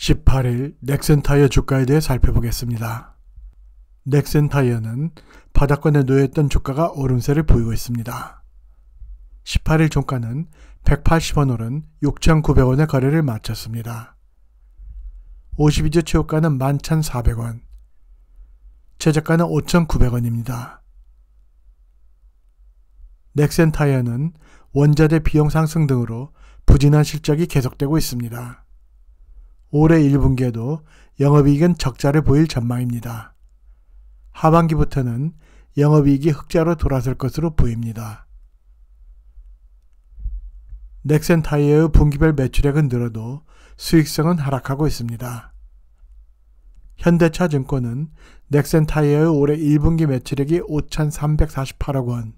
18일 넥센 타이어 주가에 대해 살펴보겠습니다. 넥센 타이어는 바닥권에 놓였던 주가가 오름세를 보이고 있습니다. 18일 종가는 180원 오른 6,900원의 거래를 마쳤습니다. 52주 최고가는 11,400원, 최저가는 5,900원입니다. 넥센 타이어는 원자재 비용 상승 등으로 부진한 실적이 계속되고 있습니다. 올해 1분기에도 영업이익은 적자를 보일 전망입니다. 하반기부터는 영업이익이 흑자로 돌아설 것으로 보입니다. 넥센타이어의 분기별 매출액은 늘어도 수익성은 하락하고 있습니다. 현대차 증권은 넥센타이어의 올해 1분기 매출액이 5,348억 원,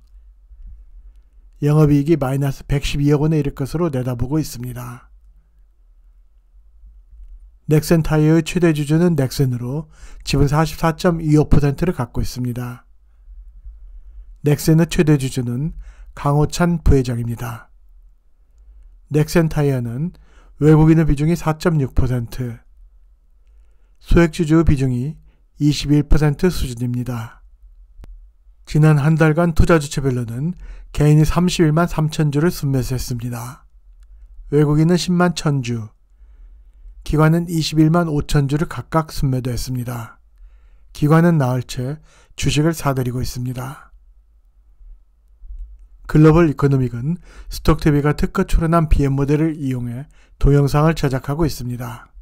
영업이익이 마이너스 112억 원에 이를 것으로 내다보고 있습니다. 넥센 타이어의 최대 주주는 넥센으로 지분 44.25%를 갖고 있습니다. 넥센의 최대 주주는 강호찬 부회장입니다. 넥센 타이어는 외국인의 비중이 4.6%, 소액주주의 비중이 21% 수준입니다. 지난 한 달간 투자 주체별로는 개인이 31만 3천 주를 순매수했습니다. 외국인은 10만 1천 주, 기관은 21만 5천 주를 각각 순매도했습니다. 기관은 나흘째 주식을 사들이고 있습니다. 글로벌 이코노믹은 스톡TV가 특허 출원한 BM 모델을 이용해 동영상을 제작하고 있습니다.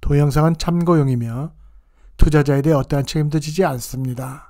동영상은 참고용이며 투자자에 대해 어떠한 책임도 지지 않습니다.